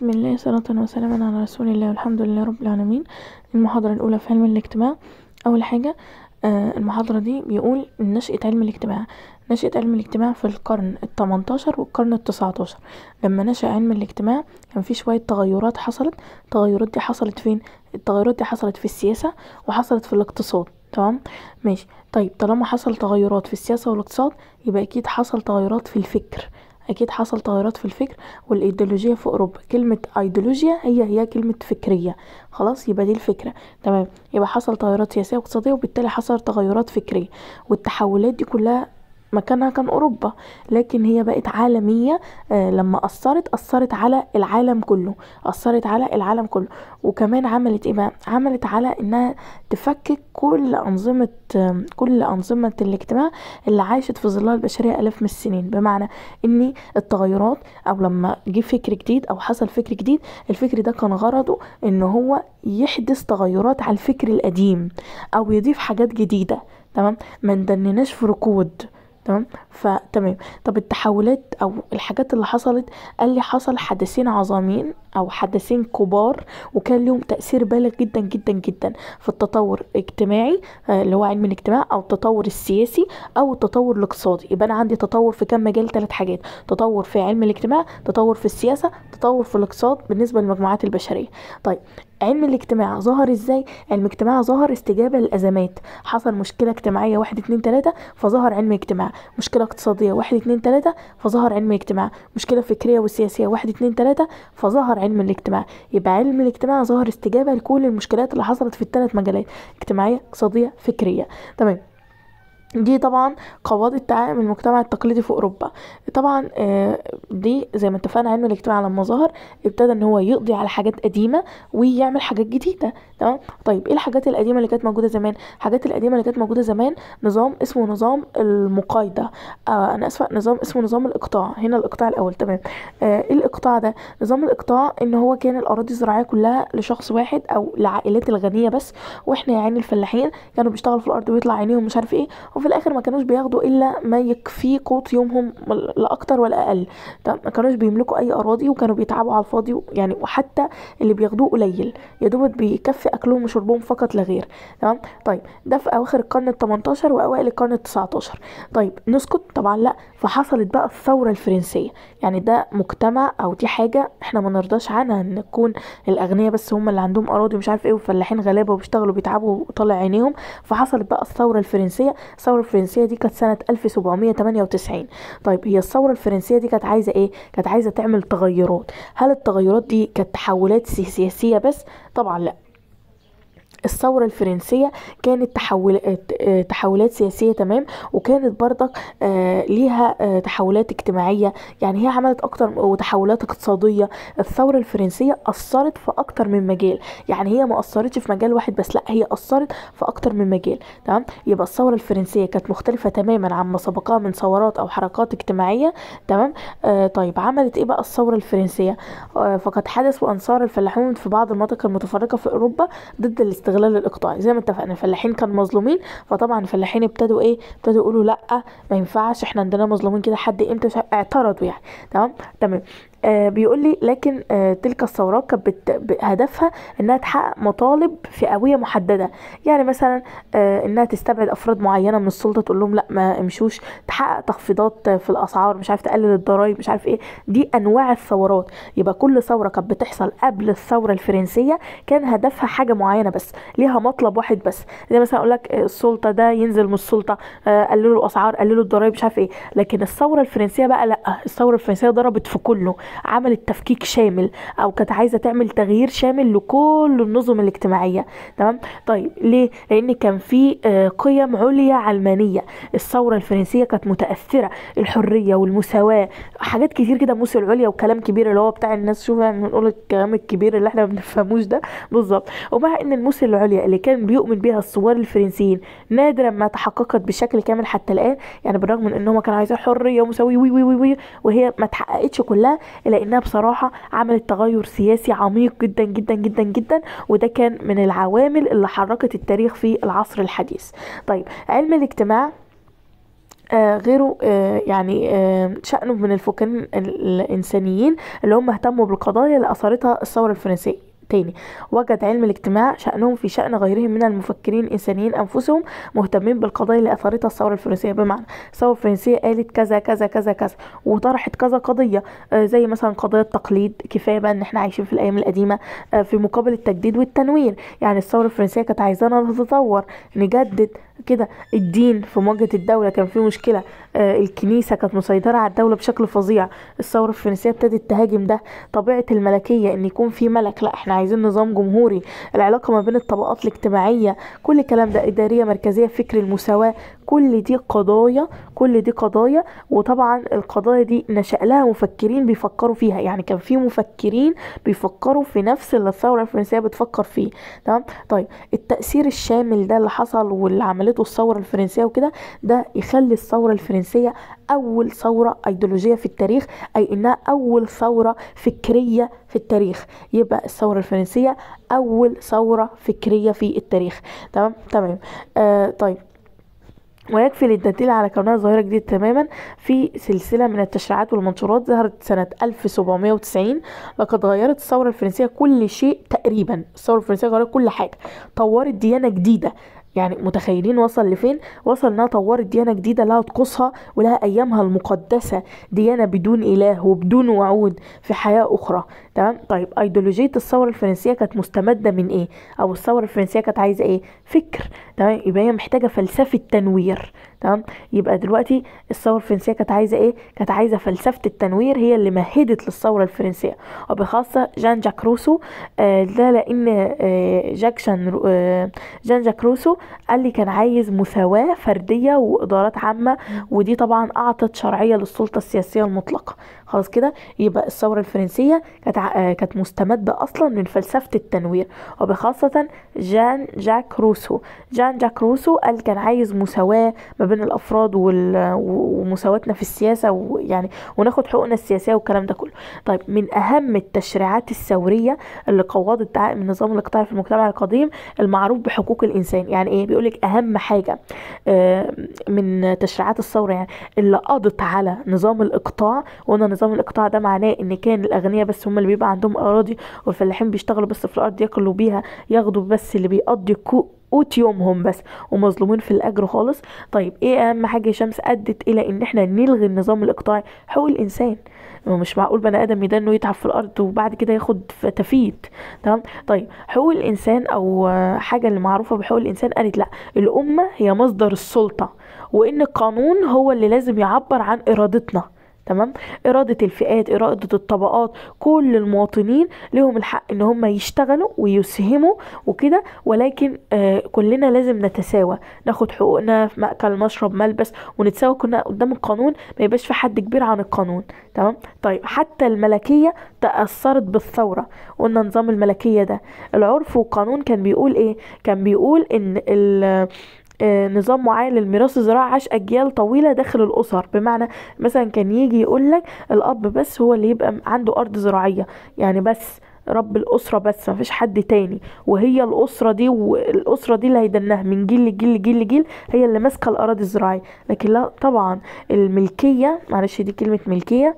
بسم الله صلاة وسلاما على رسول الله والحمد لله رب العالمين المحاضرة الأولى في علم الاجتماع أول حاجة آه، المحاضرة دي بيقول نشأة علم الاجتماع نشأة علم الاجتماع في القرن التمنتاشر والقرن التسعتاشر لما نشأ علم الاجتماع كان في شوية تغيرات حصلت التغيرات دي حصلت فين التغيرات دي حصلت في السياسة وحصلت في الاقتصاد تمام ماشي طيب طالما حصل تغيرات في السياسة والاقتصاد يبقى أكيد حصل تغيرات في الفكر اكيد حصل تغيرات في الفكر والايديولوجيه في اوروبا كلمه ايديولوجيا هي هي كلمه فكريه خلاص يبقى دي الفكره تمام يبقى حصل تغيرات سياسيه واقتصاديه وبالتالي حصل تغيرات فكريه والتحولات دي كلها مكانها كان أوروبا لكن هي بقت عالمية آه، لما أثرت أثرت على العالم كله أثرت على العالم كله وكمان عملت إيه بقى عملت على إنها تفكك كل أنظمة كل أنظمة الاجتماع اللي عاشت في ظلها البشرية آلاف من السنين بمعنى إن التغيرات أو لما جه فكر جديد أو حصل فكر جديد الفكر ده كان غرضه إن هو يحدث تغيرات على الفكر القديم أو يضيف حاجات جديدة تمام ما ندنناش في ركود تمام فتمام طب التحولات او الحاجات اللي حصلت قال لي حصل حدثين عظامين او حدثين كبار وكان لهم تاثير بالغ جدا جدا جدا في التطور الاجتماعي آه، اللي هو علم الاجتماع او التطور السياسي او التطور الاقتصادي يبقى انا عندي تطور في كم مجال ثلاث حاجات تطور في علم الاجتماع تطور في السياسه تطور في الاقتصاد بالنسبه للمجموعات البشريه طيب علم الاجتماع ظهر ازاي علم الاجتماع ظهر استجابه للازمات حصل مشكله اجتماعيه واحد اتنين تلاته فظهر علم اجتماع مشكله اقتصاديه واحد اتنين تلاته فظهر علم اجتماع مشكله فكريه وسياسيه واحد اتنين تلاته فظهر علم الاجتماع يبقى علم الاجتماع ظهر استجابة لكل المشكلات اللي حصلت في الثلاث مجالات اجتماعية اقتصادية فكرية تمام دي طبعا قوضت تعائم المجتمع التقليدي في اوروبا طبعا آه، دي زي ما اتفقنا علم الاجتماع على المظاهر ابتدى ان هو يقضي على حاجات قديمه ويعمل حاجات جديده تمام طيب ايه الحاجات القديمه اللي كانت موجوده زمان الحاجات القديمه اللي كانت موجوده زمان نظام اسمه نظام المقايضه آه انا اسفه نظام اسمه نظام الاقطاع هنا الاقطاع الاول تمام آه إيه الاقطاع ده نظام الاقطاع ان هو كان الاراضي الزراعيه كلها لشخص واحد او لعائلات الغنيه بس واحنا يعني الفلاحين كانوا بيشتغلوا في الارض ويطلع عينيهم مش عارف ايه وفي الاخر ما كانوش بياخدوا الا ما يكفيه قوت يومهم لا اكتر ولا اقل ما كانوش بيملكوا اي اراضي وكانوا بيتعبوا على الفاضي يعني وحتى اللي بياخدوه قليل يا دوب بيكفي اكلهم وشربهم فقط لا غير تمام طيب ده في اواخر القرن ال18 واوائل القرن ال19 طيب نسكت طبعا لا فحصلت بقى الثوره الفرنسيه يعني ده مجتمع او دي حاجه احنا ما نرضاش عنها ان تكون الاغنياء بس هم اللي عندهم اراضي ومش عارف ايه وفلاحين غلابه وبيشتغلوا بيتعبوا وطالع عينيهم فحصلت بقى الثوره الفرنسيه الثوره الفرنسيه دي كانت سنه 1798 طيب هي الثوره الفرنسيه دي كانت عايزه ايه كانت عايزه تعمل تغيرات هل التغيرات دي كانت تحولات سياسيه بس طبعا لا الثورة الفرنسية كانت تحولات آه، تحولات سياسية تمام وكانت برضك آه، ليها آه، تحولات اجتماعية يعني هي عملت أكتر وتحولات اقتصادية الثورة الفرنسية أثرت في أكتر من مجال يعني هي ما أثرتش في مجال واحد بس لا هي أثرت في أكتر من مجال تمام يبقى الثورة الفرنسية كانت مختلفة تماما عما سبقها من ثورات أو حركات اجتماعية تمام آه طيب عملت إيه بقى الثورة الفرنسية آه فقد حدث وأنصار الفلاحون في بعض المناطق المتفرقة في أوروبا ضد الاستغلال الاستغلال الاقطاعي زي ما اتفقنا الفلاحين كانوا مظلومين فطبعا الفلاحين ابتدوا ايه ابتدوا يقولوا لا ما ينفعش احنا عندنا مظلومين كده حد امتى اعترضوا يعني تمام تمام آه، بيقول لي لكن آه، تلك الثورات كانت هدفها انها تحقق مطالب فئويه محدده يعني مثلا آه، انها تستبعد افراد معينه من السلطه تقول لهم لا ما امشوش تحقق تخفيضات في الاسعار مش عارف تقلل الضرايب مش عارف ايه دي انواع الثورات يبقى كل ثوره كانت بتحصل قبل الثوره الفرنسيه كان هدفها حاجه معينه بس ليها مطلب واحد بس زي مثلا اقول لك السلطه ده ينزل من السلطه قللوا الاسعار قللوا الضرايب مش عارف ايه لكن الثوره الفرنسيه بقى لا الثوره الفرنسيه ضربت في كله عملت تفكيك شامل او كانت عايزه تعمل تغيير شامل لكل النظم الاجتماعيه تمام طيب ليه لان كان في آه، قيم عليا علمانيه الثوره الفرنسيه كانت متاثره الحريه والمساواه حاجات كتير كده موسى العليا وكلام كبير اللي هو بتاع الناس شوف يعني بنقول الكلام الكبير اللي احنا ما بنفهموش ده بالظبط ومع ان الموسى العليا اللي كان بيؤمن بها الثوار الفرنسيين نادرا ما تحققت بشكل كامل حتى الان يعني بالرغم من ان هم كانوا عايزين حريه ومساويه وي وي وي وهي ما تحققتش كلها لانها بصراحه عملت تغير سياسي عميق جدا جدا جدا جدا وده كان من العوامل اللي حركت التاريخ في العصر الحديث طيب علم الاجتماع آه غيره آه يعني آه شأنه من الفكان الإنسانيين اللي هم اهتموا بالقضايا اللي أثرتها الثورة الفرنسية التاني وجد علم الاجتماع شأنهم في شأن غيرهم من المفكرين الإنسانيين أنفسهم مهتمين بالقضايا اللي أثارتها الثورة الفرنسية بمعنى الثورة الفرنسية قالت كذا كذا كذا كذا وطرحت كذا قضية آه، زي مثلا قضية التقليد كفاية بقى إن إحنا عايشين في الأيام القديمة آه، في مقابل التجديد والتنوير يعني الثورة الفرنسية كانت عايزانا نتطور نجدد كده الدين في مواجهة الدولة كان في مشكلة آه الكنيسة كانت مسيطرة على الدولة بشكل فظيع الثورة الفرنسية ابتدت تهاجم ده طبيعة الملكية ان يكون في ملك لا احنا عايزين نظام جمهوري العلاقة ما بين الطبقات الاجتماعية كل الكلام ده إدارية مركزية فكر المساواة كل دي قضايا كل دي قضايا وطبعا القضايا دي نشأ لها مفكرين بيفكروا فيها يعني كان في مفكرين بيفكروا في نفس اللي الثورة الفرنسية بتفكر فيه تمام طيب التأثير الشامل ده اللي حصل واللي عملته الثورة الفرنسية وكده ده يخلي الثورة الفرنسية أول ثورة أيديولوجية في التاريخ أي إنها أول ثورة فكرية في التاريخ يبقى الثورة الفرنسية أول ثورة فكرية في التاريخ تمام تمام آه طيب ويكفي للدليل على كونها ظاهرة جديدة تماما في سلسلة من التشريعات والمنشورات ظهرت سنة 1790 لقد غيرت الثورة الفرنسية كل شيء تقريبا الثورة الفرنسية غيرت كل حاجة طورت ديانة جديدة يعني متخيلين وصل لفين وصل انها طورت ديانة جديدة لها طقوسها ولها ايامها المقدسة ديانة بدون اله وبدون وعود في حياة اخرى تمام طيب ايديولوجية الثورة الفرنسية كانت مستمدة من ايه او الثورة الفرنسية كانت عايزة ايه فكر تمام يبقى هي محتاجة فلسفة تنوير تمام يبقى دلوقتي الثورة الفرنسية كانت عايزة ايه كانت عايزة فلسفة التنوير هي اللي مهدت للثورة الفرنسية وبخاصة جان جاك روسو آه ده لان آه جاكشن آه جان جاك روسو قال لي كان عايز مساواة فردية وإدارات عامة ودي طبعا أعطت شرعية للسلطة السياسية المطلقة خلاص كده يبقى الثوره الفرنسيه كانت آه، كانت مستمده اصلا من فلسفه التنوير وبخاصه جان جاك روسو جان جاك روسو قال كان عايز مساواه ما بين الافراد وال... ومساواتنا في السياسه ويعني وناخد حقوقنا السياسيه والكلام ده كله طيب من اهم التشريعات الثوريه اللي قوضت دعائم النظام الاقطاعي في المجتمع القديم المعروف بحقوق الانسان يعني ايه بيقولك اهم حاجه آه، من تشريعات الثوره يعني اللي قضت على نظام الاقطاع وأنا نظام الاقطاع ده معناه ان كان الاغنياء بس هم اللي بيبقى عندهم اراضي والفلاحين بيشتغلوا بس في الارض ياكلوا بيها ياخدوا بس اللي بيقضي قوت يومهم بس ومظلومين في الاجر خالص طيب ايه اهم حاجه شمس ادت الى ان احنا نلغي النظام الاقطاعي حقوق الانسان مش معقول بني ادم يدنه انه يتعب في الارض وبعد كده ياخد تفيت تمام طيب حقوق الانسان او حاجه اللي معروفه بحقوق الانسان قالت لا الامه هي مصدر السلطه وان القانون هو اللي لازم يعبر عن ارادتنا تمام اراده الفئات اراده الطبقات كل المواطنين لهم الحق ان هم يشتغلوا ويسهموا وكده ولكن آه كلنا لازم نتساوى ناخد حقوقنا في ماكل مشرب ملبس ونتساوى كنا قدام القانون ما يبقاش في حد كبير عن القانون تمام طيب حتى الملكيه تاثرت بالثوره قلنا نظام الملكيه ده العرف والقانون كان بيقول ايه كان بيقول ان ال آه، نظام معين للميراث الزراعي عاش اجيال طويله داخل الاسر بمعنى مثلا كان يجي يقول لك الاب بس هو اللي يبقى عنده ارض زراعيه يعني بس رب الاسره بس ما فيش حد تاني وهي الاسره دي والاسره دي اللي هيدنها من جيل لجيل لجيل لجيل هي اللي ماسكه الاراضي الزراعيه لكن لا طبعا الملكيه معلش دي كلمه ملكيه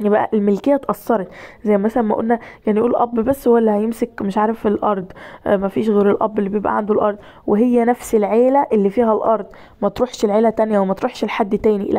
يبقى الملكيه اتاثرت زي مثلا ما قلنا كان يعني يقول اب بس هو اللي هيمسك مش عارف الارض آه، ما مفيش غير الاب اللي بيبقى عنده الارض وهي نفس العيله اللي فيها الارض ما تروحش العيله تانية وما تروحش لحد تاني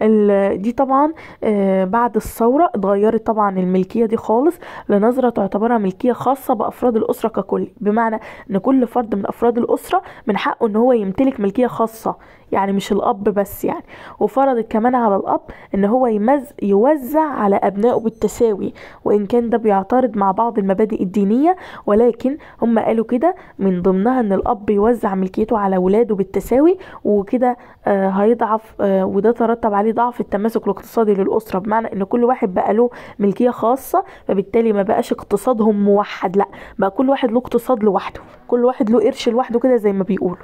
لا دي طبعا آه، بعد الثوره اتغيرت طبعا الملكيه دي خالص لنظره تعتبرها ملكيه خاصه بافراد الاسره ككل بمعنى ان كل فرد من افراد الاسره من حقه ان هو يمتلك ملكيه خاصه يعني مش الاب بس يعني وفرضت كمان على الاب ان هو يمز يوزع على ابنائه بالتساوي وان كان ده بيعترض مع بعض المبادئ الدينيه ولكن هم قالوا كده من ضمنها ان الاب يوزع ملكيته على ولاده بالتساوي وكده آه هيضعف آه وده ترتب عليه ضعف التماسك الاقتصادي للاسره بمعنى ان كل واحد بقى له ملكيه خاصه فبالتالي ما بقاش اقتصادهم موحد لا بقى كل واحد له اقتصاد لوحده كل واحد له قرش لوحده كده زي ما بيقولوا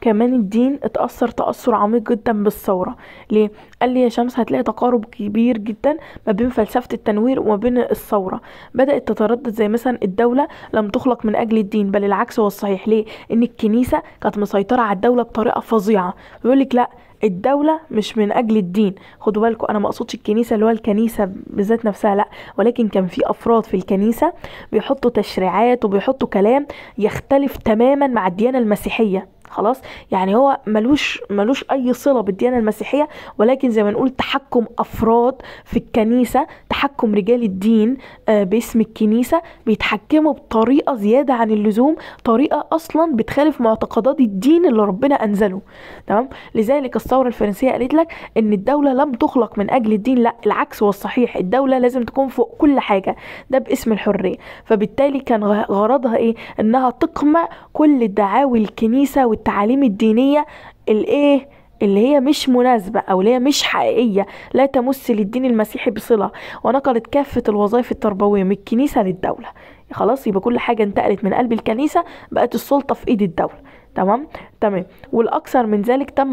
كمان الدين اتأثر تأثر عميق جدا بالثورة ليه؟ قال لي يا شمس هتلاقي تقارب كبير جدا ما بين فلسفة التنوير وما بين الثورة بدأت تتردد زي مثلا الدولة لم تخلق من أجل الدين بل العكس هو الصحيح ليه؟ إن الكنيسة كانت مسيطرة على الدولة بطريقة فظيعة بيقول لك لأ الدولة مش من أجل الدين خدوا بالكم أنا مقصودش الكنيسة اللي هو الكنيسة بالذات نفسها لأ ولكن كان في أفراد في الكنيسة بيحطوا تشريعات وبيحطوا كلام يختلف تماما مع الديانة المسيحية خلاص يعني هو ملوش ملوش اي صله بالديانه المسيحيه ولكن زي ما نقول تحكم افراد في الكنيسه تحكم رجال الدين آه، باسم الكنيسه بيتحكموا بطريقه زياده عن اللزوم طريقه اصلا بتخالف معتقدات الدين اللي ربنا انزله تمام لذلك الثوره الفرنسيه قالت لك ان الدوله لم تخلق من اجل الدين لا العكس هو الصحيح الدوله لازم تكون فوق كل حاجه ده باسم الحريه فبالتالي كان غرضها ايه انها تقمع كل دعاوي الكنيسه والتعاليم الدينية الايه اللي هي مش مناسبة أو اللي هي مش حقيقية لا تمس للدين المسيحي بصلة ونقلت كافة الوظائف التربوية من الكنيسة للدولة خلاص يبقى كل حاجة انتقلت من قلب الكنيسة بقت السلطة في إيد الدولة تمام تمام والاكثر من ذلك تم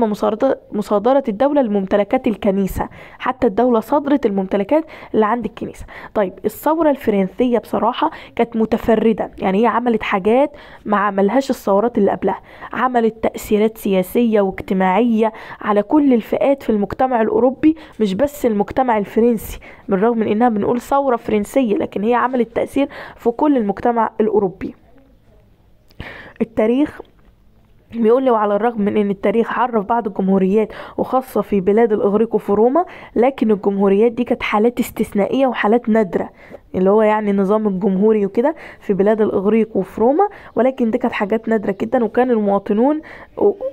مصادره الدوله لممتلكات الكنيسه حتى الدوله صدرت الممتلكات اللي عند الكنيسه طيب الثوره الفرنسيه بصراحه كانت متفرده يعني هي عملت حاجات ما عملهاش الثورات اللي قبلها عملت تاثيرات سياسيه واجتماعيه على كل الفئات في المجتمع الاوروبي مش بس المجتمع الفرنسي بالرغم من انها بنقول ثوره فرنسيه لكن هي عملت تاثير في كل المجتمع الاوروبي التاريخ بيقول لي وعلى الرغم من ان التاريخ عرف بعض الجمهوريات وخاصه في بلاد الاغريق وفي روما لكن الجمهوريات دي كانت حالات استثنائيه وحالات نادره اللي هو يعني النظام الجمهوري وكده في بلاد الاغريق وفي روما ولكن دي كانت حاجات نادره جدا وكان المواطنون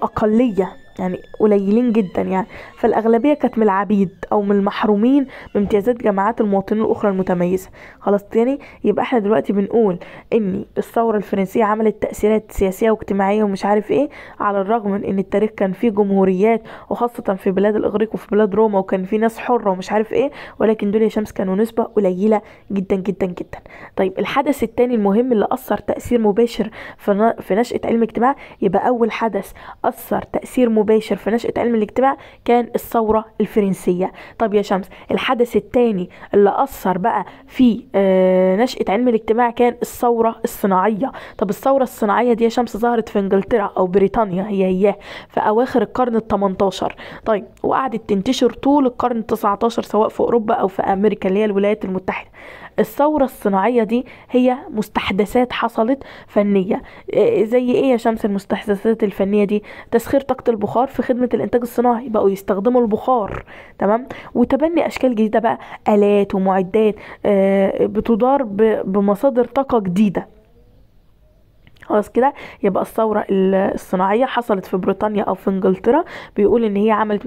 اقليه يعني قليلين جدا يعني فالأغلبية كانت من العبيد أو من المحرومين من امتيازات جماعات المواطنين الأخرى المتميزة خلاص تاني يعني يبقى احنا دلوقتي بنقول إن الثورة الفرنسية عملت تأثيرات سياسية واجتماعية ومش عارف إيه على الرغم من إن التاريخ كان فيه جمهوريات وخاصة في بلاد الإغريق وفي بلاد روما وكان فيه ناس حرة ومش عارف إيه ولكن دول يا شمس كانوا نسبة قليلة جدا جدا جدا طيب الحدث التاني المهم اللي أثر تأثير مباشر في نشأة علم اجتماع يبقى أول حدث أثر تأثير مباشر المباشر في نشأة علم الاجتماع كان الثورة الفرنسية طب يا شمس الحدث الثاني اللي أثر بقى في آه، نشأة علم الاجتماع كان الثورة الصناعية طب الثورة الصناعية دي يا شمس ظهرت في إنجلترا أو بريطانيا هي هي في أواخر القرن ال 18 طيب وقعدت تنتشر طول القرن ال 19 سواء في أوروبا أو في أمريكا اللي هي الولايات المتحدة الثورة الصناعية دي هي مستحدثات حصلت فنية آه، زي ايه يا شمس المستحدثات الفنية دي تسخير طاقة البخار في خدمة الانتاج الصناعي بقوا يستخدموا البخار تمام وتبني اشكال جديدة بقى الات ومعدات آه، بتدار بمصادر طاقة جديدة خلاص كده يبقى الثوره الصناعيه حصلت في بريطانيا او في انجلترا بيقول ان هي عملت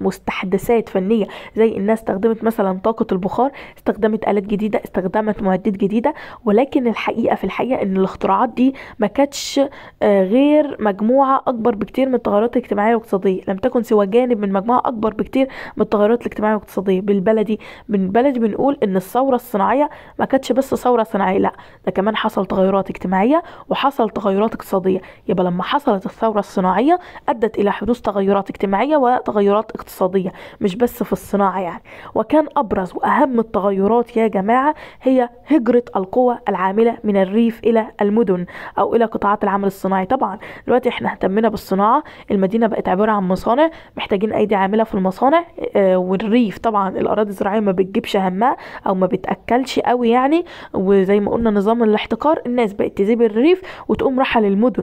مستحدثات فنيه زي انها استخدمت مثلا طاقه البخار استخدمت الات جديده استخدمت معدات جديده ولكن الحقيقه في الحقيقه ان الاختراعات دي ما كانتش آه، غير مجموعه اكبر بكتير من التغيرات الاجتماعيه والاقتصاديه لم تكن سوى جانب من مجموعه اكبر بكتير من التغيرات الاجتماعيه والاقتصاديه بالبلدي بالبلدي بنقول ان الثوره الصناعيه ما كانتش بس ثوره صناعيه لا ده كمان حصل تغيرات اجتماعيه وحصل حصل تغيرات اقتصادية يبقى لما حصلت الثورة الصناعية أدت إلى حدوث تغيرات اجتماعية وتغيرات اقتصادية مش بس في الصناعة يعني وكان أبرز وأهم التغيرات يا جماعة هي هجرة القوى العاملة من الريف إلى المدن أو إلى قطاعات العمل الصناعي طبعا دلوقتي احنا اهتمنا بالصناعة المدينة بقت عبارة عن مصانع محتاجين أيدي عاملة في المصانع اه والريف طبعا الأراضي الزراعية ما بتجيبش همها أو ما بتأكلش قوي يعني وزي ما قلنا نظام الاحتكار الناس بقت تسيب الريف وتقوم راحة للمدن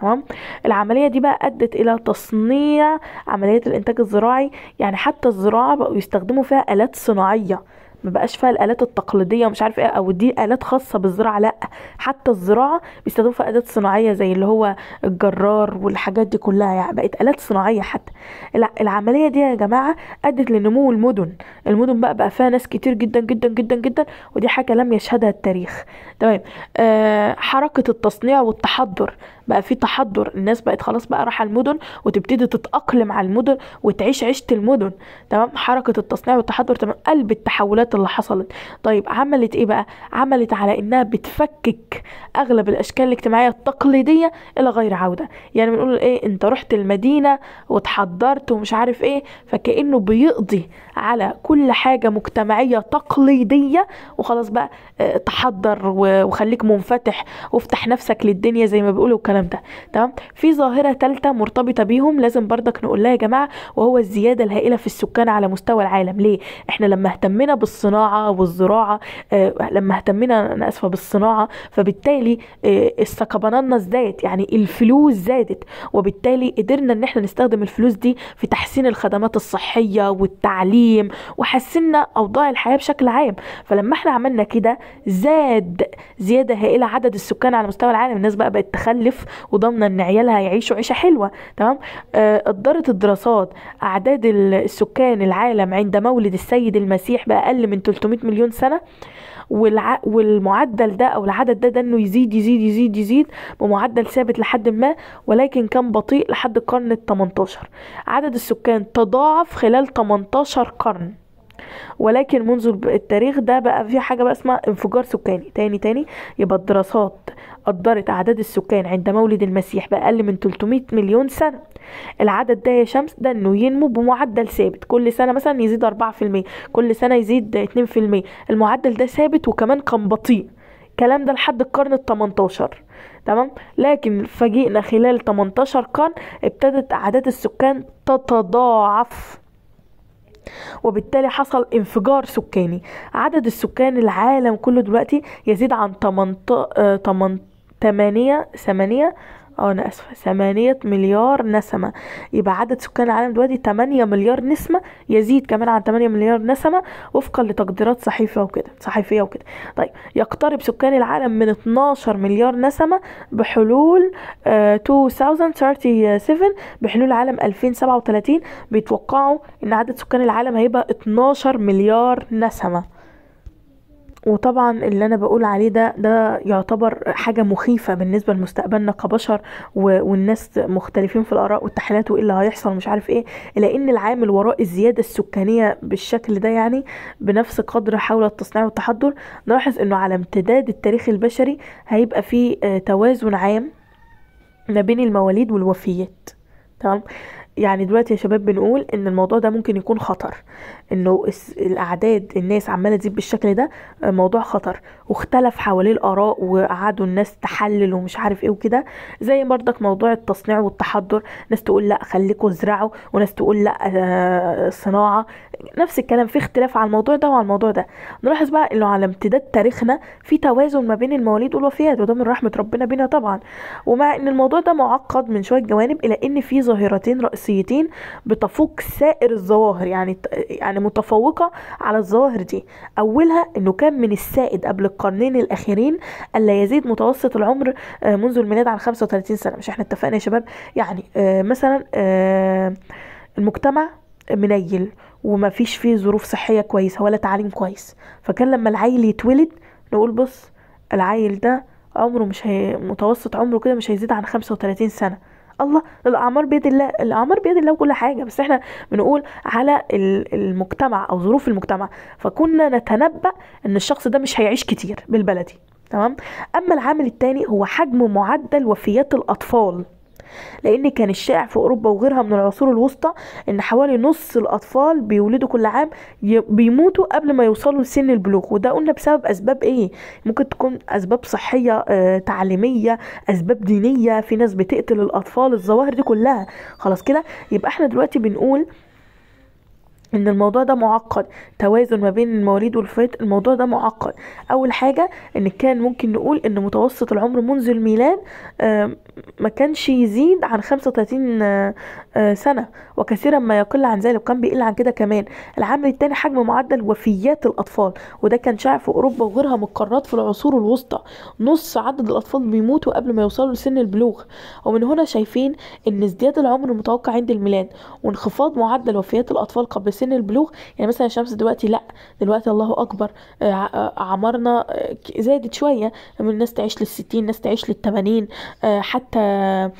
تمام العمليه دي بقى ادت الى تصنيع عمليه الانتاج الزراعي يعني حتى الزراعه بقوا يستخدموا فيها الات صناعيه ما بقاش فيها الالات التقليديه ومش عارف ايه او دي الات خاصه بالزراعه لا حتى الزراعه بيستخدموا فيها اداه صناعيه زي اللي هو الجرار والحاجات دي كلها يعني بقت الات صناعيه حتى العمليه دي يا جماعه ادت لنمو المدن المدن بقى بقى فيها ناس كتير جدا جدا جدا جدا ودي حاجه لم يشهدها التاريخ تمام آه حركه التصنيع والتحضر بقى في تحضر الناس بقت خلاص بقى رايحه المدن وتبتدي تتاقلم على المدن وتعيش عيشه المدن تمام حركه التصنيع والتحضر تمام قلب التحولات اللي حصلت طيب عملت ايه بقى عملت على انها بتفكك اغلب الاشكال الاجتماعيه التقليديه الى غير عوده يعني بنقول ايه انت رحت المدينه وتحضرت ومش عارف ايه فكانه بيقضي على كل حاجه مجتمعيه تقليديه وخلاص بقى آه، تحضر وخليك منفتح وافتح نفسك للدنيا زي ما بيقولوا والكلام ده تمام في ظاهره ثالثه مرتبطه بيهم لازم برضك نقول لها يا جماعه وهو الزياده الهائله في السكان على مستوى العالم ليه احنا لما اهتمينا بالصناعه والزراعه آه لما اهتمينا انا اسفه بالصناعه فبالتالي آه استقبلنا الذات يعني الفلوس زادت وبالتالي قدرنا ان احنا نستخدم الفلوس دي في تحسين الخدمات الصحيه والتعليم وحسنا اوضاع الحياه بشكل عام فلما احنا عملنا كده زاد زياده هائله عدد السكان على مستوى العالم الناس بقى بقت تخلف وضامنه ان عيالها يعيشوا عيشه حلوه تمام أه الدراسات اعداد السكان العالم عند مولد السيد المسيح باقل من 300 مليون سنه والع... والمعدل ده او العدد ده ده انه يزيد يزيد يزيد يزيد بمعدل ثابت لحد ما ولكن كان بطيء لحد القرن ال 18 عدد السكان تضاعف خلال 18 قرن ولكن منذ التاريخ ده بقى في حاجه بقى اسمها انفجار سكاني تاني تاني يبقى الدراسات قدرت أعداد السكان عند مولد المسيح بأقل من 300 مليون سنة العدد ده يا شمس ده انه ينمو بمعدل ثابت كل سنة مثلا يزيد 4% كل سنة يزيد 2% المعدل ده ثابت وكمان كان بطيء الكلام ده لحد القرن ال18 تمام لكن فاجئنا خلال 18 قرن ابتدت اعداد السكان تتضاعف وبالتالي حصل انفجار سكاني عدد السكان العالم كله دلوقتي يزيد عن 8 8 8 اه انا اسفه 8 مليار نسمه يبقى عدد سكان العالم دلوقتي 8 مليار نسمه يزيد كمان عن 8 مليار نسمه وفقا لتقديرات صحيفه وكده صحفيه وكده طيب يقترب سكان العالم من 12 مليار نسمه بحلول آه 2037 بحلول عام 2037 بيتوقعوا ان عدد سكان العالم هيبقى 12 مليار نسمه وطبعا اللي انا بقول عليه ده ده يعتبر حاجه مخيفه بالنسبه لمستقبلنا كبشر والناس مختلفين في الاراء والتحليلات وايه اللي هيحصل مش عارف ايه لان العامل وراء الزياده السكانيه بالشكل ده يعني بنفس قدر حول التصنيع والتحضر نلاحظ انه على امتداد التاريخ البشري هيبقى في آه، توازن عام ما بين المواليد والوفيات تمام يعني دلوقتي يا شباب بنقول ان الموضوع ده ممكن يكون خطر انه الاعداد الناس عماله تزيد بالشكل ده آه، موضوع خطر واختلف حواليه الاراء وقعدوا الناس تحلل ومش عارف ايه وكده زي برضك موضوع التصنيع والتحضر ناس تقول لا خليكوا ازرعوا وناس تقول لا آه، صناعه نفس الكلام في اختلاف على الموضوع ده وعلى الموضوع ده نلاحظ بقى انه على امتداد تاريخنا في توازن ما بين المواليد والوفيات وده من رحمه ربنا بينا طبعا ومع ان الموضوع ده معقد من شويه جوانب الا ان في ظاهرتين رئيسيتين بتفوق سائر الظواهر يعني يعني متفوقه على الظواهر دي اولها انه كان من السائد قبل القرنين الاخيرين الا يزيد متوسط العمر آه، منذ الميلاد عن 35 سنه مش احنا اتفقنا يا شباب يعني آه، مثلا آه، المجتمع منيل وما فيش فيه ظروف صحيه كويسه ولا تعليم كويس فكان لما العيل يتولد نقول بص العيل ده عمره مش هي متوسط عمره كده مش هيزيد عن 35 سنه الله الاعمار بيد الله الاعمار بيد الله وكل حاجه بس احنا بنقول على المجتمع او ظروف المجتمع فكنا نتنبأ ان الشخص ده مش هيعيش كتير بالبلدي تمام اما العامل الثاني هو حجم معدل وفيات الاطفال لان كان الشائع في اوروبا وغيرها من العصور الوسطى ان حوالي نص الاطفال بيولدوا كل عام بيموتوا قبل ما يوصلوا لسن البلوغ وده قلنا بسبب اسباب ايه ممكن تكون اسباب صحيه آه، تعليميه اسباب دينيه في ناس بتقتل الاطفال الظواهر دي كلها خلاص كده يبقى احنا دلوقتي بنقول ان الموضوع ده معقد توازن ما بين المواليد والفيت الموضوع ده معقد اول حاجه ان كان ممكن نقول ان متوسط العمر منذ الميلاد ما كانش يزيد عن 35 آه، سنة وكثيرا ما يقل عن ذلك وكان بيقل عن كده كمان العامل الثاني حجم معدل وفيات الأطفال وده كان شائع في أوروبا وغيرها من القارات في العصور الوسطى نص عدد الأطفال بيموتوا قبل ما يوصلوا لسن البلوغ ومن هنا شايفين إن ازدياد العمر المتوقع عند الميلاد وانخفاض معدل وفيات الأطفال قبل سن البلوغ يعني مثلا الشمس دلوقتي لأ دلوقتي الله أكبر آه، آه، أعمارنا زادت شوية من الناس تعيش للستين ناس تعيش للتمانين حتى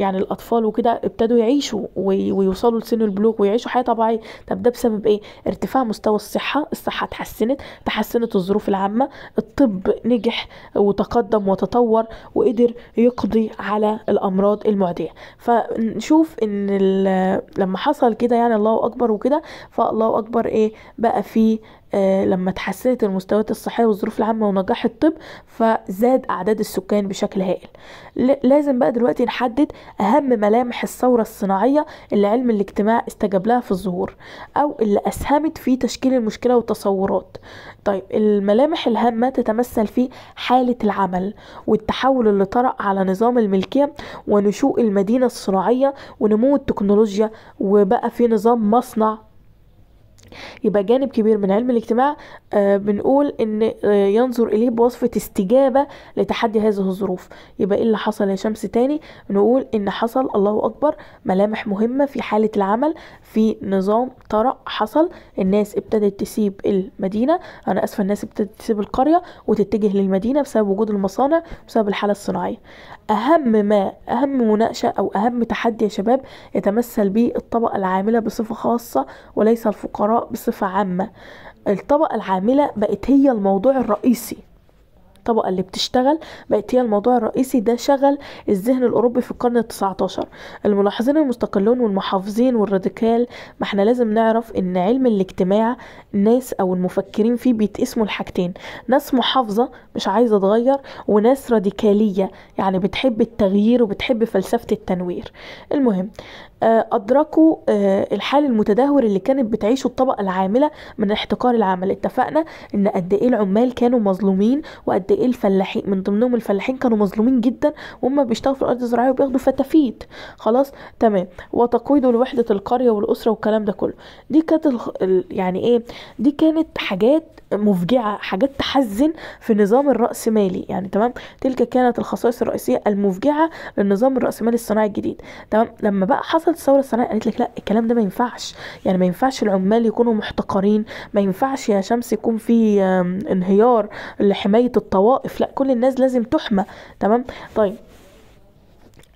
يعني الاطفال وكده ابتدوا يعيشوا ويوصلوا لسن البلوغ ويعيشوا حياه طبيعيه طب ده بسبب ايه ارتفاع مستوى الصحه الصحه اتحسنت تحسنت الظروف العامه الطب نجح وتقدم وتطور وقدر يقضي على الامراض المعديه فنشوف ان لما حصل كده يعني الله اكبر وكده فالله اكبر ايه بقى فيه آه، لما تحسنت المستويات الصحية والظروف العامة ونجاح الطب فزاد أعداد السكان بشكل هائل لازم بقى دلوقتي نحدد أهم ملامح الثورة الصناعية اللي علم الاجتماع استجاب لها في الظهور أو اللي أسهمت في تشكيل المشكلة والتصورات طيب الملامح الهامة تتمثل في حالة العمل والتحول اللي طرأ على نظام الملكية ونشوء المدينة الصناعية ونمو التكنولوجيا وبقى في نظام مصنع يبقى جانب كبير من علم الاجتماع آه، بنقول ان آه، ينظر اليه بوصفه استجابه لتحدي هذه الظروف يبقى ايه اللي حصل يا شمس تاني نقول ان حصل الله اكبر ملامح مهمه في حاله العمل في نظام طرأ حصل الناس ابتدت تسيب المدينه انا اسفه الناس ابتدت تسيب القريه وتتجه للمدينه بسبب وجود المصانع بسبب الحاله الصناعيه اهم ما اهم مناقشه او اهم تحدي يا شباب يتمثل به الطبقه العامله بصفه خاصه وليس الفقراء بصفة عامة الطبقة العاملة بقت هي الموضوع الرئيسي الطبقة اللي بتشتغل بقت هي الموضوع الرئيسي ده شغل الذهن الأوروبي في القرن التسعة عشر الملاحظين المستقلون والمحافظين والراديكال ما احنا لازم نعرف ان علم الاجتماع الناس او المفكرين فيه بيتقسموا لحاجتين ناس محافظة مش عايزة تغير وناس راديكالية يعني بتحب التغيير وبتحب فلسفة التنوير المهم آه، أدركوا آه، الحال المتدهور اللي كانت بتعيشه الطبقة العاملة من احتقار العمل اتفقنا إن قد إيه العمال كانوا مظلومين وقد إيه الفلاحين من ضمنهم الفلاحين كانوا مظلومين جدا وهم بيشتغلوا في الأرض الزراعية وبياخدوا فتافيت خلاص تمام وتقويض لوحدة القرية والأسرة والكلام ده كله دي كانت يعني إيه دي كانت حاجات مفجعة حاجات تحزن في نظام الرأسمالي يعني تمام تلك كانت الخصائص الرئيسية المفجعة للنظام الرأسمالي الصناعي الجديد تمام لما بقى حصل دخلت الثوره الصناعيه قالت لك لا الكلام ده ما ينفعش يعني ما ينفعش العمال يكونوا محتقرين ما ينفعش يا شمس يكون في انهيار لحمايه الطوائف لا كل الناس لازم تحمى تمام طيب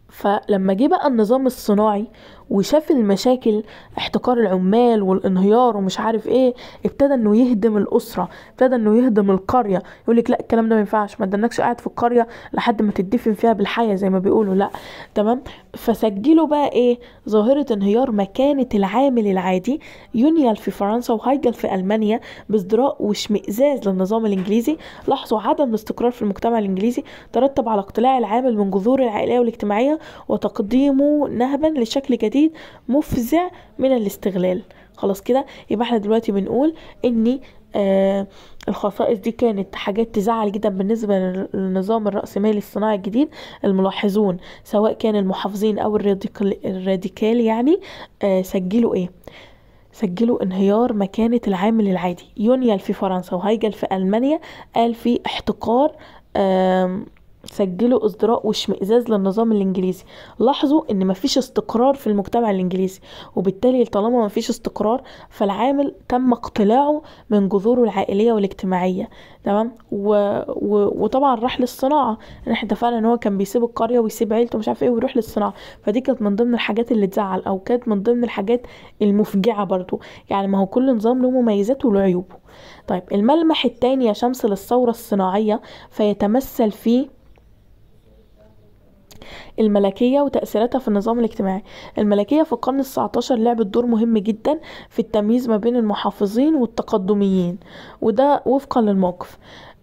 فلما جه بقى النظام الصناعي وشاف المشاكل احتكار العمال والانهيار ومش عارف ايه ابتدى انه يهدم الاسره ابتدى انه يهدم القريه يقول لك لا الكلام ده ما ينفعش ما تدنكش قاعد في القريه لحد ما تدفن فيها بالحياه زي ما بيقولوا لا تمام فسجلوا بقى ايه ظاهره انهيار مكانه العامل العادي يونيال في فرنسا وهايجل في المانيا بازدراء واشمئزاز للنظام الانجليزي لاحظوا عدم الاستقرار في المجتمع الانجليزي ترتب على اقتلاع العامل من جذوره العائليه والاجتماعيه وتقديمه نهبا لشكل جديد تهديد مفزع من الاستغلال خلاص كده يبقى احنا دلوقتي بنقول ان آه الخصائص دي كانت حاجات تزعل جدا بالنسبة للنظام الرأسمالي الصناعي الجديد الملاحظون سواء كان المحافظين أو الراديكال يعني آه سجلوا إيه سجلوا انهيار مكانة العامل العادي يونيل في فرنسا وهيجل في ألمانيا قال في احتقار آه سجلوا ازدراء واشمئزاز للنظام الانجليزي لاحظوا ان مفيش استقرار في المجتمع الانجليزي وبالتالي طالما مفيش استقرار فالعامل تم اقتلاعه من جذوره العائليه والاجتماعيه تمام و... و... وطبعا راح للصناعه احنا اتفقنا ان هو كان بيسيب القريه ويسيب عيلته مش عارف ايه ويروح للصناعه فدي كانت من ضمن الحاجات اللي تزعل او كانت من ضمن الحاجات المفجعه برضو يعني ما هو كل نظام له مميزاته وله عيوبه طيب الملمح الثاني يا شمس للثورة الصناعية فيتمثل في الملكية وتأثيراتها في النظام الاجتماعي الملكية في القرن عشر لعبت دور مهم جدا في التمييز ما بين المحافظين والتقدميين وده وفقا للموقف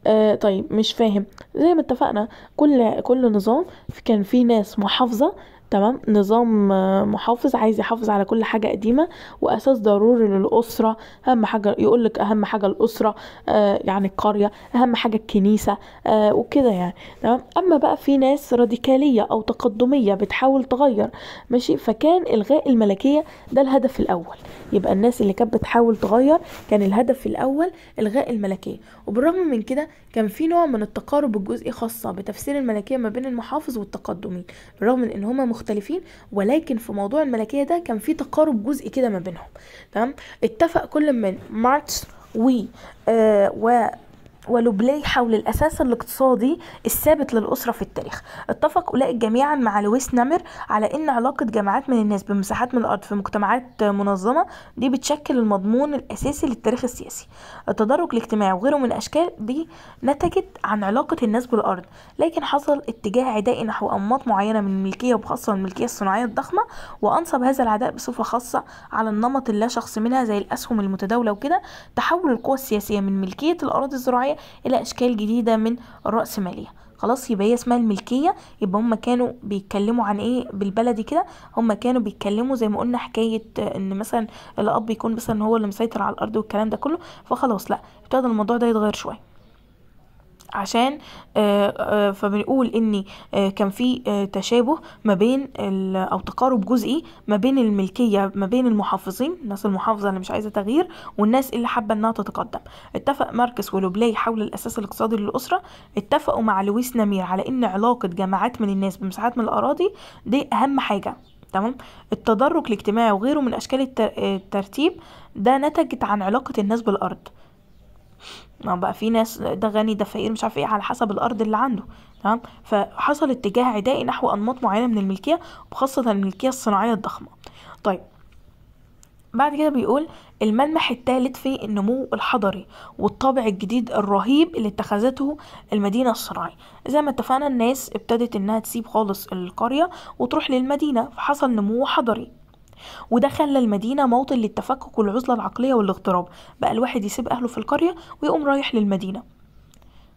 آه طيب مش فاهم زي ما اتفقنا كل كل نظام كان فيه ناس محافظه تمام نظام محافظ عايز يحافظ على كل حاجه قديمه واساس ضروري للاسره اهم حاجه يقول لك اهم حاجه الاسره آه يعني القريه اهم حاجه الكنيسه آه وكده يعني تمام اما بقى في ناس راديكاليه او تقدميه بتحاول تغير ماشي فكان الغاء الملكيه ده الهدف الاول يبقى الناس اللي كانت بتحاول تغير كان الهدف الاول الغاء الملكيه وبالرغم من كده كان في نوع من التقارب الجزئي خاصه بتفسير الملكيه ما بين المحافظ والتقدمي بالرغم من ان هما مختلفين ولكن في موضوع الملكيه ده كان في تقارب جزئي كده ما بينهم تمام اتفق كل من ماركس و آه و ولوبلي حول الأساس الاقتصادي الثابت للأسرة في التاريخ اتفق أولئك جميعا مع لويس نمر على أن علاقة جماعات من الناس بمساحات من الأرض في مجتمعات منظمة دي بتشكل المضمون الأساسي للتاريخ السياسي التدرج الاجتماعي وغيره من الأشكال دي نتجت عن علاقة الناس بالأرض لكن حصل اتجاه عدائي نحو أنماط معينة من الملكية وخاصة الملكية الصناعية الضخمة وأنصب هذا العداء بصفة خاصة على النمط اللا شخص منها زي الأسهم المتداولة وكده تحول القوى السياسية من ملكية الأراضي الزراعية الرأسمالية إلى أشكال جديدة من الرأسمالية خلاص يبقى هي اسمها الملكية يبقى هم كانوا بيتكلموا عن ايه بالبلدي كده هم كانوا بيتكلموا زي ما قلنا حكاية ان مثلا الاب يكون مثلا هو اللي مسيطر على الارض والكلام ده كله فخلاص لا ابتدى الموضوع ده يتغير شوية عشان آه، آه، فبنقول ان آه، كان في تشابه ما بين او تقارب جزئي ما بين الملكيه ما بين المحافظين الناس المحافظه اللي مش عايزه تغيير والناس اللي حابه انها تتقدم اتفق ماركس ولوبلاي حول الاساس الاقتصادي للاسره اتفقوا مع لويس نمير على ان علاقه جماعات من الناس بمساحات من الاراضي دي اهم حاجه تمام التدرج الاجتماعي وغيره من اشكال الترتيب ده نتجت عن علاقه الناس بالارض ما بقى في ناس ده غني ده فقير مش عارف ايه على حسب الارض اللي عنده تمام فحصل اتجاه عدائي نحو انماط معينه من الملكيه وخاصه الملكيه الصناعيه الضخمه طيب بعد كده بيقول الملمح الثالث في النمو الحضري والطابع الجديد الرهيب اللي اتخذته المدينة الصناعية زي ما اتفقنا الناس ابتدت انها تسيب خالص القرية وتروح للمدينة فحصل نمو حضري وده خلى المدينة موطن للتفكك والعزلة العقلية والاغتراب بقى الواحد يسيب أهله في القرية ويقوم رايح للمدينة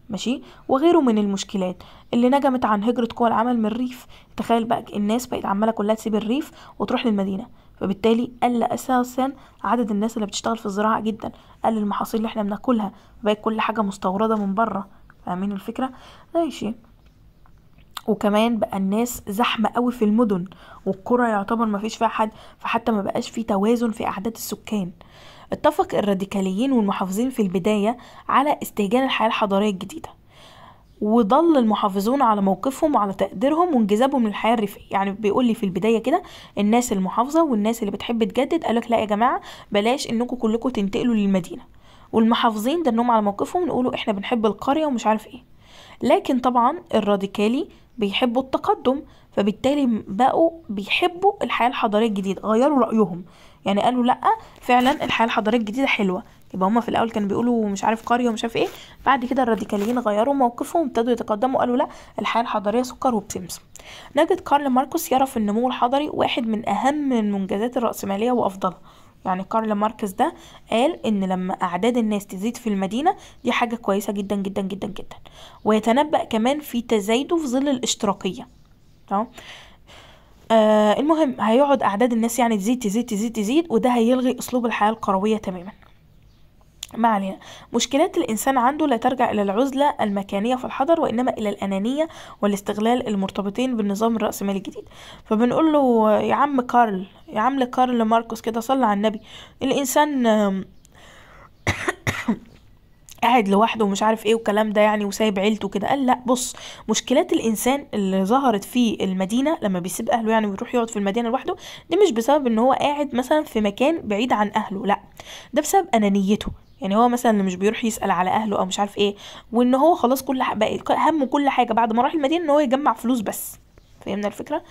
ماشي وغيره من المشكلات اللي نجمت عن هجرة قوى العمل من الريف تخيل بقى الناس بقت عمالة كلها تسيب الريف وتروح للمدينة فبالتالي قل اساسا عدد الناس اللي بتشتغل في الزراعه جدا قل المحاصيل اللي احنا بناكلها بقت كل حاجه مستورده من بره فاهمين الفكره ماشي وكمان بقى الناس زحمه قوي في المدن والقرى يعتبر ما فيش فيها حد فحتى ما بقاش في توازن في اعداد السكان اتفق الراديكاليين والمحافظين في البدايه على استهجان الحياه الحضاريه الجديده وضل المحافظون على موقفهم وعلى تقديرهم وانجذابهم للحياه الريفيه يعني بيقول لي في البدايه كده الناس المحافظه والناس اللي بتحب تجدد قالك لا يا جماعه بلاش انكم كلكم تنتقلوا للمدينه والمحافظين دنهم على موقفهم يقولوا احنا بنحب القريه ومش عارف ايه لكن طبعا الراديكالي بيحبوا التقدم فبالتالي بقوا بيحبوا الحياة الحضارية الجديدة غيروا رأيهم يعني قالوا لأ فعلا الحياة الحضارية الجديدة حلوة يبقى هما في الأول كانوا بيقولوا مش عارف قرية ومش عارف ايه بعد كده الراديكاليين غيروا موقفهم ابتدوا يتقدموا قالوا لأ الحياة الحضارية سكر وبسمسم نجد كارل ماركوس يرى في النمو الحضري واحد من أهم المنجزات الرأسمالية وأفضلها يعني كارل ماركس ده قال ان لما اعداد الناس تزيد في المدينه دي حاجه كويسه جدا جدا جدا جدا ويتنبأ كمان في تزايده في ظل الاشتراكيه تمام آه المهم هيقعد اعداد الناس يعني تزيد تزيد تزيد تزيد وده هيلغي اسلوب الحياه القرويه تماما ما علينا مشكلات الإنسان عنده لا ترجع إلى العزلة المكانية في الحضر وإنما إلى الأنانية والاستغلال المرتبطين بالنظام الرأسمالي الجديد فبنقول له يا عم كارل يا عم كارل ماركوس كده صلى على النبي الإنسان قاعد لوحده ومش عارف ايه والكلام ده يعني وسايب عيلته كده قال لا بص مشكلات الانسان اللي ظهرت في المدينه لما بيسيب اهله يعني ويروح يقعد في المدينه لوحده دي مش بسبب ان هو قاعد مثلا في مكان بعيد عن اهله لا ده بسبب انانيته يعني هو مثلا مش بيروح يسال على اهله او مش عارف ايه وان هو خلاص كل بقى هم كل حاجه بعد ما راح المدينه ان هو يجمع فلوس بس فهمنا الفكره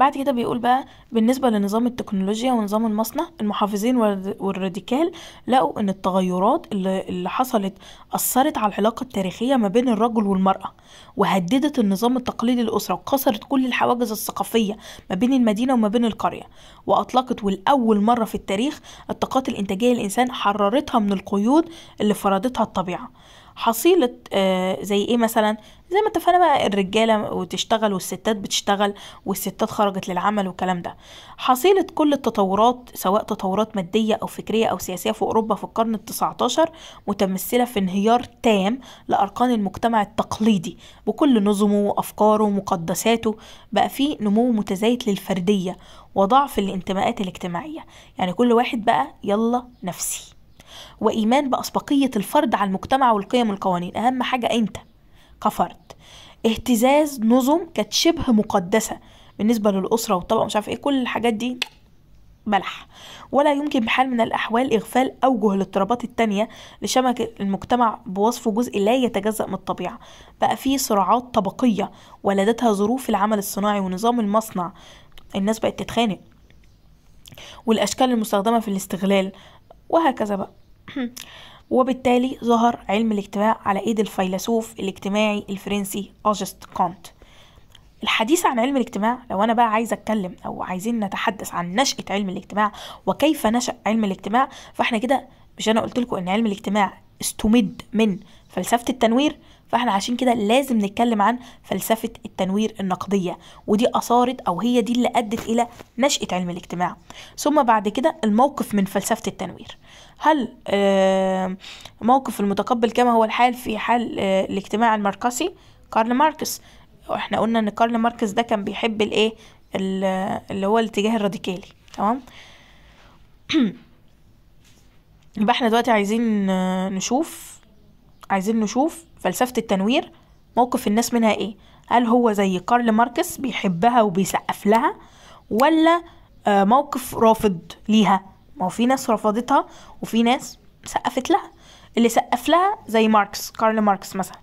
بعد كده بيقول بقى بالنسبة لنظام التكنولوجيا ونظام المصنع المحافظين والراديكال لقوا ان التغيرات اللي, حصلت أثرت على العلاقة التاريخية ما بين الرجل والمرأة وهددت النظام التقليدي الأسرة وكسرت كل الحواجز الثقافية ما بين المدينة وما بين القرية وأطلقت ولأول مرة في التاريخ الطاقات الإنتاجية للإنسان حررتها من القيود اللي فرضتها الطبيعة حصيلة آه زي ايه مثلا زي ما اتفقنا بقى الرجالة وتشتغل والستات بتشتغل والستات خرجت للعمل والكلام ده حصيلة كل التطورات سواء تطورات مادية أو فكرية أو سياسية في أوروبا في القرن التسعتاشر عشر متمثلة في انهيار تام لأركان المجتمع التقليدي بكل نظمه وأفكاره ومقدساته بقى فيه نمو متزايد للفردية وضعف الانتماءات الاجتماعية يعني كل واحد بقى يلا نفسي وإيمان بأسبقية الفرد على المجتمع والقيم والقوانين أهم حاجة أنت كفرد اهتزاز نظم كانت شبه مقدسة بالنسبة للأسرة والطبقة مش عارف إيه كل الحاجات دي بلح ولا يمكن بحال من الأحوال إغفال أوجه الاضطرابات التانية لشبكة المجتمع بوصفه جزء لا يتجزأ من الطبيعة بقى فيه صراعات طبقية ولدتها ظروف العمل الصناعي ونظام المصنع الناس بقت تتخانق والأشكال المستخدمة في الاستغلال وهكذا بقى وبالتالي ظهر علم الاجتماع على ايد الفيلسوف الاجتماعي الفرنسي اوجست كونت الحديث عن علم الاجتماع لو انا بقى عايزه اتكلم او عايزين نتحدث عن نشاه علم الاجتماع وكيف نشا علم الاجتماع فاحنا كده مش انا قلت لكم ان علم الاجتماع استمد من فلسفه التنوير فاحنا عشان كده لازم نتكلم عن فلسفة التنوير النقدية ودي أثارت أو هي دي اللي أدت إلى نشأة علم الاجتماع ثم بعد كده الموقف من فلسفة التنوير هل موقف المتقبل كما هو الحال في حال آه، الاجتماع الماركسي كارل ماركس احنا قلنا ان كارل ماركس ده كان بيحب الايه اللي هو الاتجاه الراديكالي تمام يبقى احنا دلوقتي عايزين آه، نشوف عايزين نشوف فلسفة التنوير موقف الناس منها إيه هل هو زي كارل ماركس بيحبها وبيسقف لها ولا آه، موقف رافض ليها ما هو في ناس رفضتها وفي ناس سقفت لها اللي سقف لها زي ماركس كارل ماركس مثلا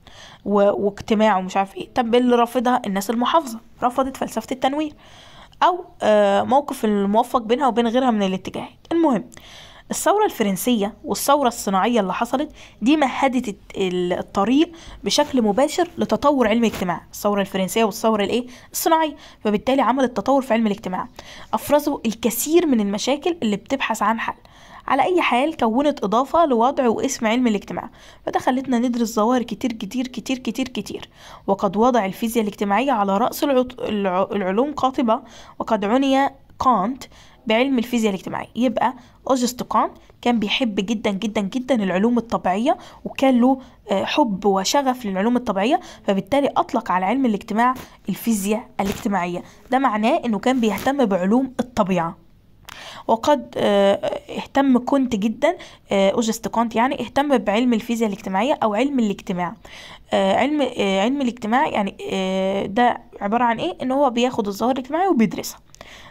واجتماعه ومش عارف ايه طب اللي رافضها الناس المحافظه رفضت فلسفه التنوير او آه، موقف الموفق بينها وبين غيرها من الاتجاهات المهم الثورة الفرنسية والثورة الصناعية اللي حصلت دي مهدت الطريق بشكل مباشر لتطور علم الاجتماع الثورة الفرنسية والثورة الايه الصناعية فبالتالي عملت تطور في علم الاجتماع أفرزوا الكثير من المشاكل اللي بتبحث عن حل على أي حال كونت إضافة لوضع واسم علم الاجتماع فده خلتنا ندرس ظواهر كتير كتير كتير كتير كتير وقد وضع الفيزياء الاجتماعية على رأس العلوم قاطبة وقد عني كانت بعلم الفيزياء الاجتماعية يبقى أوزستوكان كان بيحب جدا جدا جدا العلوم الطبيعية وكان له آه، حب وشغف للعلوم الطبيعية فبالتالي أطلق على علم الاجتماع الفيزياء الاجتماعية ده معناه أنه كان بيهتم بعلوم الطبيعة وقد آه، آه، اهتم كنت جدا اوجست كونت يعني اهتم بعلم الفيزياء الاجتماعيه او علم الاجتماع علم علم الاجتماع يعني ده عباره عن ايه ان هو بياخد الظواهر الاجتماعيه وبيدرسها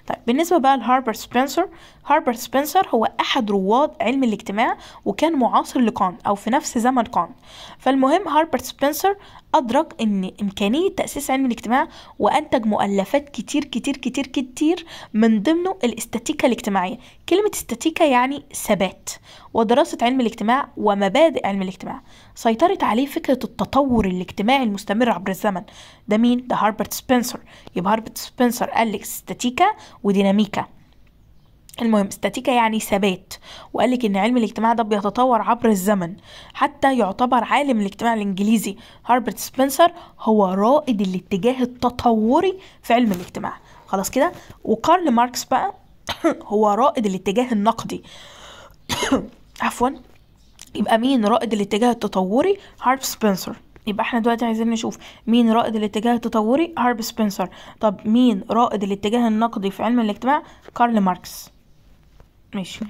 طيب بالنسبة بقى لهاربر سبنسر هاربرت سبنسر هو أحد رواد علم الاجتماع وكان معاصر لكان أو في نفس زمن كان فالمهم هاربرت سبنسر أدرك أن إمكانية تأسيس علم الاجتماع وأنتج مؤلفات كتير كتير كتير كتير من ضمنه الاستاتيكا الاجتماعية كلمة استاتيكا يعني ثبات ودراسة علم الاجتماع ومبادئ علم الاجتماع سيطرت عليه فكرة التطور الاجتماعي المستمر عبر الزمن ده مين؟ ده هاربرت سبنسر يبقى هاربرت سبنسر قال لك استاتيكا وديناميكا المهم استاتيكا يعني ثبات وقال لك ان علم الاجتماع ده بيتطور عبر الزمن حتى يعتبر عالم الاجتماع الانجليزي هاربرت سبنسر هو رائد الاتجاه التطوري في علم الاجتماع خلاص كده وكارل ماركس بقى هو رائد الاتجاه النقدي عفوا يبقى مين رائد الاتجاه التطوري هارب سبنسر يبقى احنا دلوقتي عايزين نشوف مين رائد الاتجاه التطوري هارب سبنسر طب مين رائد الاتجاه النقدي في علم الاجتماع كارل ماركس ماشي آه،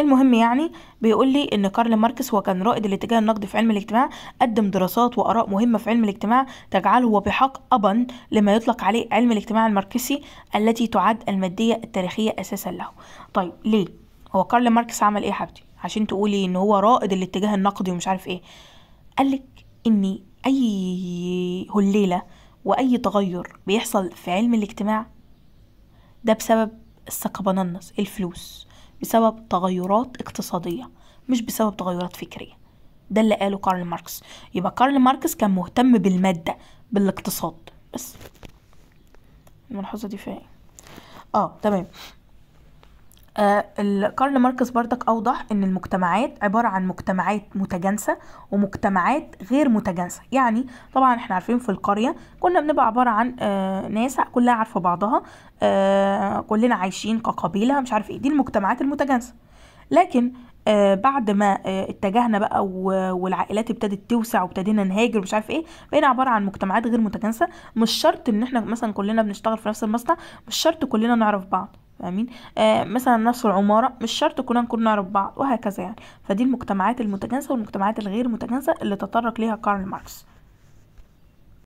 المهم يعني بيقول لي ان كارل ماركس هو كان رائد الاتجاه النقدي في علم الاجتماع قدم دراسات واراء مهمه في علم الاجتماع تجعله وبحق ابا لما يطلق عليه علم الاجتماع الماركسي التي تعد الماديه التاريخيه اساسا له طيب ليه هو كارل ماركس عمل ايه يا حبيبتي عشان تقولي ان هو رائد الاتجاه النقدي ومش عارف ايه قال لك ان اي هليله واي تغير بيحصل في علم الاجتماع ده بسبب السكبننس الفلوس بسبب تغيرات اقتصادية مش بسبب تغيرات فكرية ده اللي قاله كارل ماركس يبقى كارل ماركس كان مهتم بالمادة بالاقتصاد بس الملاحظة دي فيها إيه؟ اه تمام آه كارل ماركس بردك أوضح أن المجتمعات عبارة عن مجتمعات متجانسة ومجتمعات غير متجانسة يعني طبعا احنا عارفين في القرية كنا بنبقى عبارة عن آه ناس كلها عارفة بعضها آه كلنا عايشين كقبيلة مش عارف ايه دي المجتمعات المتجانسة لكن آه بعد ما آه اتجهنا بقى والعائلات ابتدت توسع وابتدينا نهاجر ومش عارف ايه بقينا عباره عن مجتمعات غير متجانسه مش شرط ان احنا مثلا كلنا بنشتغل في نفس المصنع مش شرط كلنا نعرف بعض فاهمين آه مثلا نفس العمارة مش شرط كلنا نكون نعرف بعض وهكذا يعني فدي المجتمعات المتجانسة والمجتمعات الغير متجانسة اللي تطرق ليها كارل ماركس